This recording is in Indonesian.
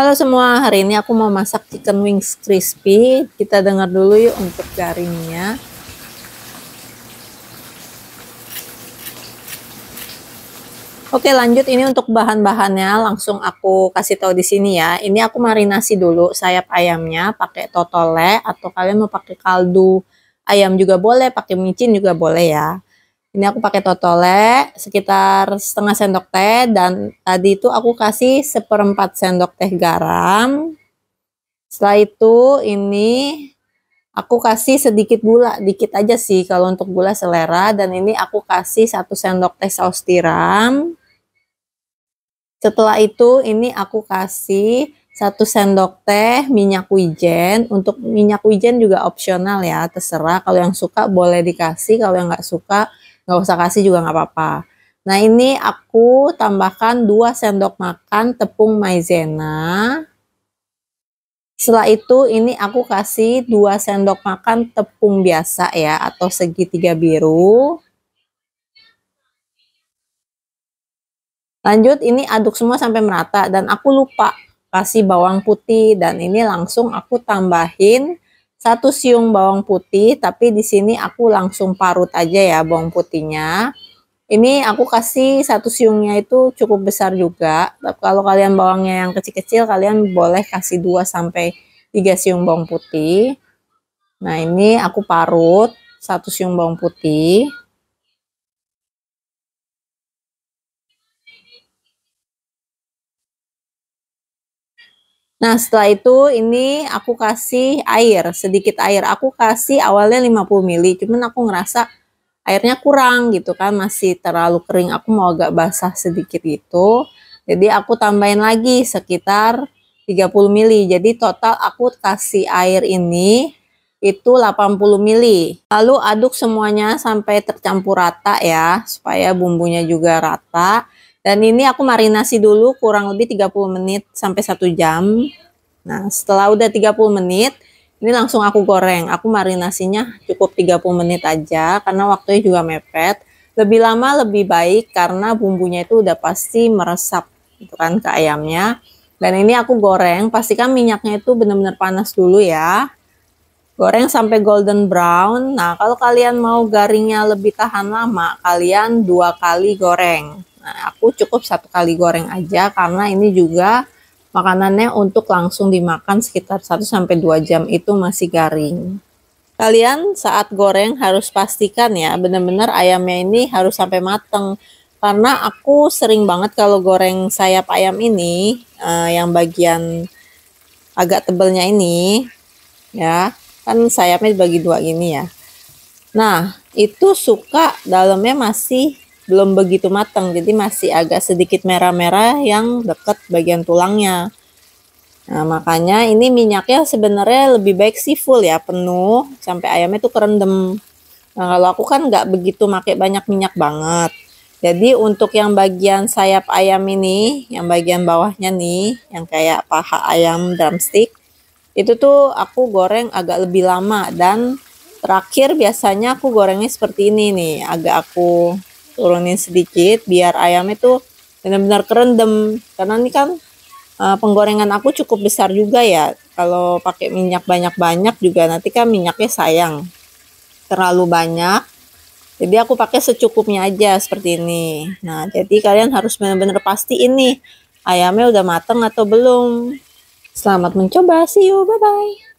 Halo semua, hari ini aku mau masak chicken wings crispy. Kita dengar dulu yuk untuk garingnya. Oke, lanjut ini untuk bahan-bahannya langsung aku kasih tahu di sini ya. Ini aku marinasi dulu sayap ayamnya pakai totole atau kalian mau pakai kaldu ayam juga boleh, pakai micin juga boleh ya. Ini aku pakai totole sekitar setengah sendok teh dan tadi itu aku kasih seperempat sendok teh garam. Setelah itu ini aku kasih sedikit gula, dikit aja sih kalau untuk gula selera dan ini aku kasih satu sendok teh saus tiram. Setelah itu ini aku kasih satu sendok teh minyak wijen. Untuk minyak wijen juga opsional ya, terserah. Kalau yang suka boleh dikasih, kalau yang nggak suka nggak usah kasih juga nggak apa-apa nah ini aku tambahkan 2 sendok makan tepung maizena setelah itu ini aku kasih 2 sendok makan tepung biasa ya atau segitiga biru lanjut ini aduk semua sampai merata dan aku lupa kasih bawang putih dan ini langsung aku tambahin satu siung bawang putih, tapi di sini aku langsung parut aja ya bawang putihnya. Ini aku kasih satu siungnya itu cukup besar juga. Tapi kalau kalian bawangnya yang kecil-kecil, kalian boleh kasih 2 sampai 3 siung bawang putih. Nah, ini aku parut satu siung bawang putih. Nah, setelah itu ini aku kasih air, sedikit air. Aku kasih awalnya 50 ml, cuman aku ngerasa airnya kurang gitu kan, masih terlalu kering. Aku mau agak basah sedikit gitu. Jadi aku tambahin lagi sekitar 30 ml. Jadi total aku kasih air ini itu 80 ml. Lalu aduk semuanya sampai tercampur rata ya, supaya bumbunya juga rata. Dan ini aku marinasi dulu kurang lebih 30 menit sampai 1 jam. Nah, setelah udah 30 menit, ini langsung aku goreng. Aku marinasinya cukup 30 menit aja karena waktunya juga mepet. Lebih lama lebih baik karena bumbunya itu udah pasti meresap gitu kan ke ayamnya. Dan ini aku goreng, pastikan minyaknya itu benar-benar panas dulu ya. Goreng sampai golden brown. Nah, kalau kalian mau garingnya lebih tahan lama, kalian dua kali goreng Nah, aku cukup satu kali goreng aja karena ini juga makanannya untuk langsung dimakan sekitar 1 sampai 2 jam itu masih garing. Kalian saat goreng harus pastikan ya benar-benar ayamnya ini harus sampai mateng. Karena aku sering banget kalau goreng sayap ayam ini eh, yang bagian agak tebelnya ini ya, kan sayapnya dibagi dua gini ya. Nah, itu suka dalamnya masih belum begitu matang, jadi masih agak sedikit merah-merah yang dekat bagian tulangnya. Nah, makanya ini minyaknya sebenarnya lebih baik sih full ya, penuh sampai ayamnya tuh kerendem. Nah, kalau aku kan nggak begitu pakai banyak minyak banget. Jadi untuk yang bagian sayap ayam ini, yang bagian bawahnya nih, yang kayak paha ayam drumstick, itu tuh aku goreng agak lebih lama dan terakhir biasanya aku gorengnya seperti ini nih, agak aku turunin sedikit biar ayamnya tuh benar-benar kerendam karena ini kan uh, penggorengan aku cukup besar juga ya kalau pakai minyak banyak-banyak juga nanti kan minyaknya sayang terlalu banyak jadi aku pakai secukupnya aja seperti ini nah jadi kalian harus benar-benar pasti ini ayamnya udah mateng atau belum selamat mencoba see you bye bye